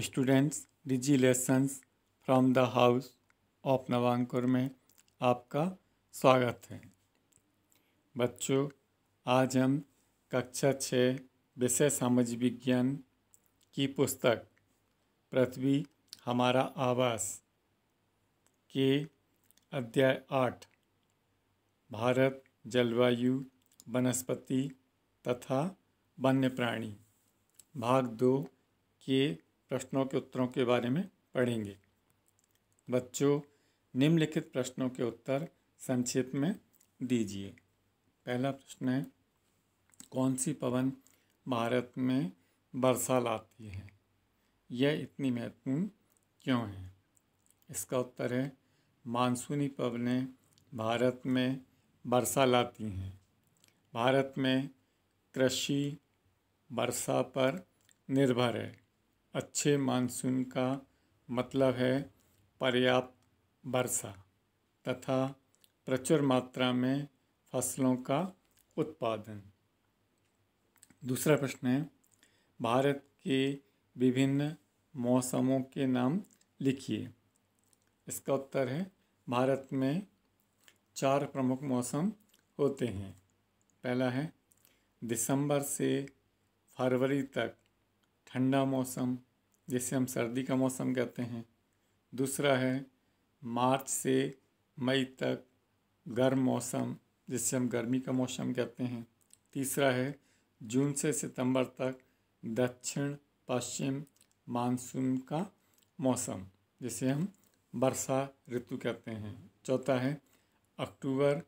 students digi lessons from the house of Navankur में आपका स्वागत है बच्चों आज हम कक्षा छः विषय समाज विज्ञान की पुस्तक पृथ्वी हमारा आवास के अध्याय आठ भारत जलवायु वनस्पति तथा वन्य प्राणी भाग दो के प्रश्नों के उत्तरों के बारे में पढ़ेंगे बच्चों निम्नलिखित प्रश्नों के उत्तर संक्षेप में दीजिए पहला प्रश्न है कौन सी पवन भारत में वर्षा लाती है यह इतनी महत्वपूर्ण क्यों है इसका उत्तर है मानसूनी पवनें भारत में वर्षा लाती हैं भारत में कृषि वर्षा पर निर्भर है अच्छे मानसून का मतलब है पर्याप्त वर्षा तथा प्रचुर मात्रा में फसलों का उत्पादन दूसरा प्रश्न है भारत के विभिन्न मौसमों के नाम लिखिए इसका उत्तर है भारत में चार प्रमुख मौसम होते हैं पहला है दिसंबर से फरवरी तक ठंडा मौसम जिसे हम सर्दी का मौसम कहते हैं दूसरा है मार्च से मई तक गर्म मौसम जिससे हम गर्मी का मौसम कहते हैं तीसरा है जून से सितंबर तक दक्षिण पश्चिम मानसून का मौसम जिसे हम वर्षा ऋतु कहते हैं चौथा है अक्टूबर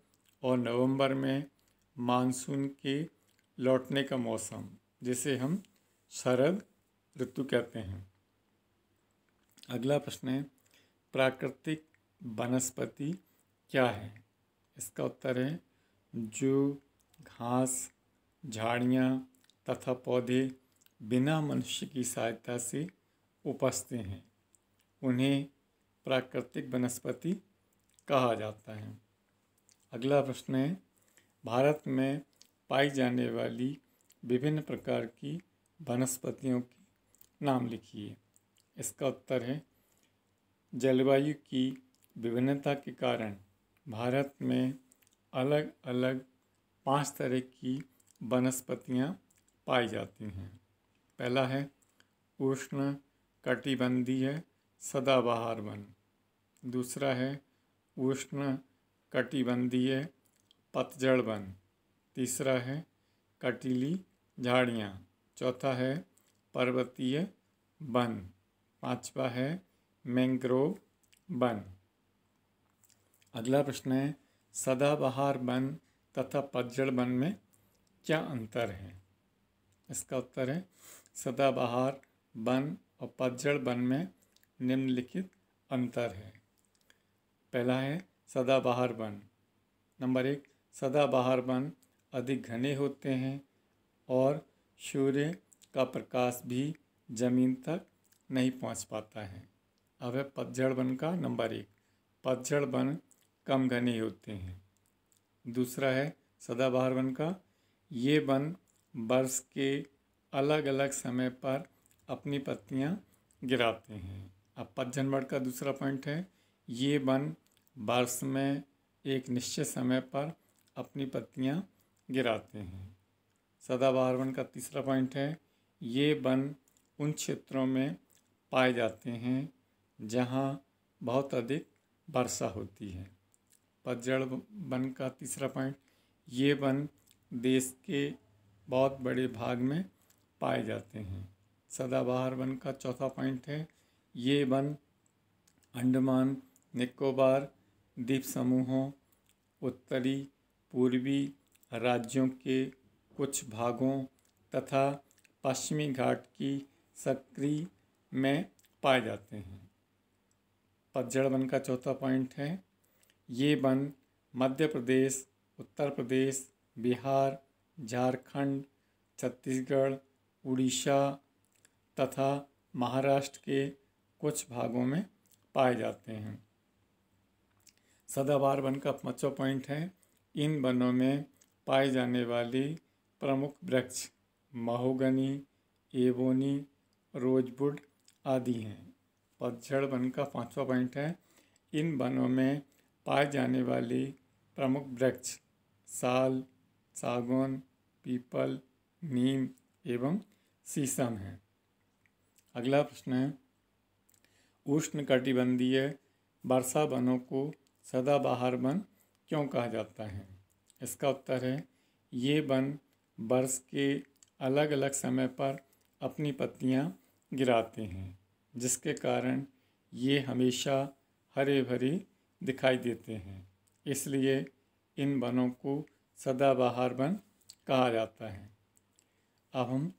और नवंबर में मानसून के लौटने का मौसम जिसे हम शरद ऋतु कहते हैं अगला प्रश्न है प्राकृतिक वनस्पति क्या है इसका उत्तर है जो घास झाड़ियाँ तथा पौधे बिना मनुष्य की सहायता से उपजते हैं उन्हें प्राकृतिक वनस्पति कहा जाता है अगला प्रश्न है भारत में पाई जाने वाली विभिन्न प्रकार की वनस्पतियों नाम लिखिए इसका उत्तर है जलवायु की विभिन्नता के कारण भारत में अलग अलग पांच तरह की वनस्पतियां पाई जाती हैं पहला है उष्ण कटिबंधीय सदाबहार वन दूसरा है उष्ण कटिबंधीय पतझड़ वन तीसरा है कटीली झाड़ियाँ चौथा है पर्वतीय वन पांचवा है मैंग्रोव वन अगला प्रश्न है सदाबहार वन तथा पतझड़ वन में क्या अंतर है इसका उत्तर है सदाबहार वन और पतझड़ वन में निम्नलिखित अंतर है पहला है सदाबहार वन नंबर एक सदाबहार वन अधिक घने होते हैं और सूर्य का प्रकाश भी जमीन तक नहीं पहुंच पाता है अब है पतझड़ वन का नंबर एक पतझड़ वन कम घने होते हैं दूसरा है सदाबहार वन का ये वन वर्ष के अलग अलग समय पर अपनी पत्तियां गिराते हैं अब वन का दूसरा पॉइंट है ये वन वर्ष में एक निश्चित समय पर अपनी पत्तियां गिराते हैं सदाबहार वन का तीसरा पॉइंट है ये वन उन क्षेत्रों में पाए जाते हैं जहाँ बहुत अधिक वर्षा होती है पतझड़ वन का तीसरा पॉइंट ये वन देश के बहुत बड़े भाग में पाए जाते हैं सदाबहार वन का चौथा पॉइंट है ये वन अंडमान निकोबार द्वीप समूहों उत्तरी पूर्वी राज्यों के कुछ भागों तथा पश्चिमी घाट की सक्रिय में पाए जाते हैं पतझड़ वन का चौथा पॉइंट है ये वन मध्य प्रदेश उत्तर प्रदेश बिहार झारखंड छत्तीसगढ़ उड़ीसा तथा महाराष्ट्र के कुछ भागों में पाए जाते हैं सदाबार वन का पांचवा पॉइंट है इन वनों में पाए जाने वाली प्रमुख वृक्ष महोगनी एवोनी रोजवुड आदि हैं पतझड़ वन का पाँचवा पॉइंट है इन वनों में पाए जाने वाले प्रमुख वृक्ष साल सागौन पीपल नीम एवं शीशम है अगला प्रश्न है उष्ण कटिबंधीय वर्षा वनों को सदाबहार वन क्यों कहा जाता है इसका उत्तर है ये वन वर्ष के अलग अलग समय पर अपनी पत्तियां गिराते हैं जिसके कारण ये हमेशा हरे भरे दिखाई देते हैं इसलिए इन वनों को सदाबहार वन कहा जाता है अब हम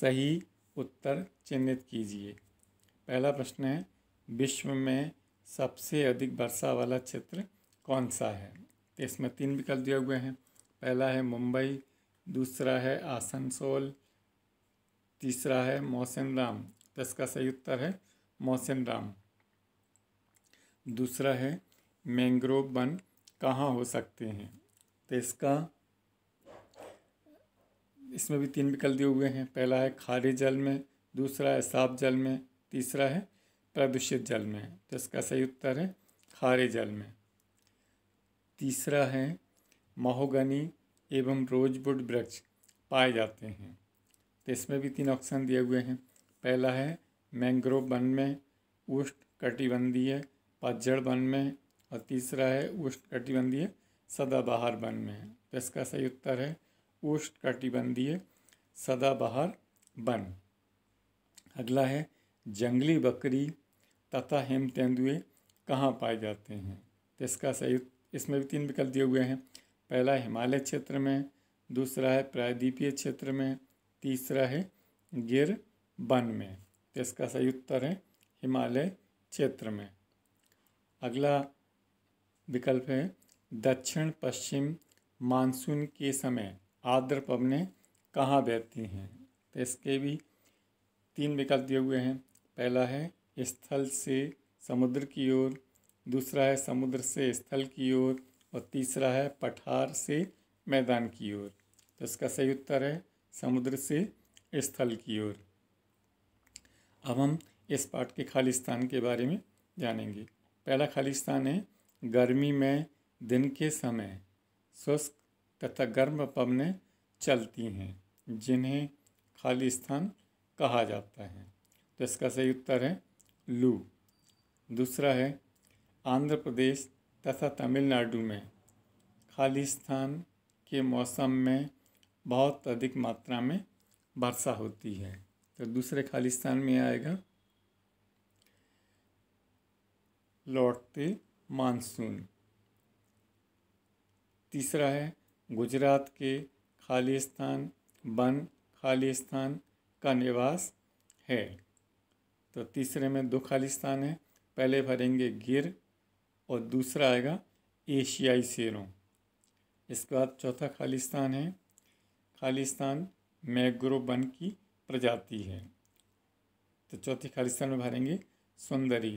सही उत्तर चिन्हित कीजिए पहला प्रश्न है विश्व में सबसे अधिक वर्षा वाला क्षेत्र कौन सा है इसमें तीन विकल्प दिए हुए हैं पहला है मुंबई दूसरा है आसनसोल तीसरा है मोहसिन राम तो इसका सही उत्तर है मोहसिन राम दूसरा है मैंग्रोव वन कहाँ हो सकते हैं तो इसका इसमें भी तीन विकल्प दिए हुए हैं पहला है खारे जल में दूसरा है साफ जल में तीसरा है प्रदूषित जल में तो इसका सही उत्तर है खारे जल में तीसरा है महोगनी एवं रोजवुड वृक्ष पाए जाते हैं तो इसमें भी तीन ऑप्शन दिए हुए हैं पहला है मैंग्रोव वन में उष्ट कटिबंधीय पतझड़ वन में और तीसरा है उष्ट कटिबंधीय सदाबहार वन में तो इसका सही उत्तर है उष्ट कटिबंधीय सदाबहार वन अगला है जंगली बकरी तथा हेम तेंदुए कहाँ पाए जाते हैं तो इसका सही इसमें भी तीन विकल्प दिए हुए हैं पहला हिमालय क्षेत्र में दूसरा है प्रायद्वीपीय क्षेत्र में तीसरा है गिर वन में तो इसका सही उत्तर है हिमालय क्षेत्र में अगला विकल्प है दक्षिण पश्चिम मानसून के समय आर्द्र पवने कहाँ बहती हैं तो इसके भी तीन विकल्प दिए हुए हैं पहला है स्थल से समुद्र की ओर दूसरा है समुद्र से स्थल की ओर और तीसरा है पठार से मैदान की ओर तो इसका सही उत्तर है समुद्र से स्थल की ओर अब हम इस पाठ के खाली स्थान के बारे में जानेंगे पहला खाली स्थान है गर्मी में दिन के समय शुष्क तथा गर्म पवनें चलती हैं जिन्हें खाली स्थान कहा जाता है तो इसका सही उत्तर है लू दूसरा है आंध्र प्रदेश तथा तमिलनाडु में खालिस्तान के मौसम में बहुत अधिक मात्रा में वर्षा होती है तो दूसरे खालिस्तान में आएगा लौटते मानसून तीसरा है गुजरात के खालिस्तान बन खालिस्तान का निवास है तो तीसरे में दो खालिस्तान है पहले भरेंगे गिर और दूसरा आएगा एशियाई शेरों इसके बाद चौथा खालिस्तान है खालिस्तान मैग्रो वन की प्रजाति है तो चौथी खालिस्तान में भरेंगे सुंदरी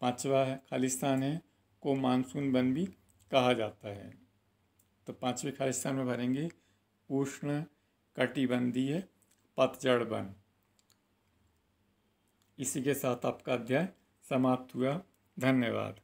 पांचवा खालिस्तान है को मानसून वन भी कहा जाता है तो पांचवे खालिस्तान में भरेंगे उष्ण कटिबंधीय पतझड़ वन इसी के साथ आपका अध्याय समाप्त हुआ धन्यवाद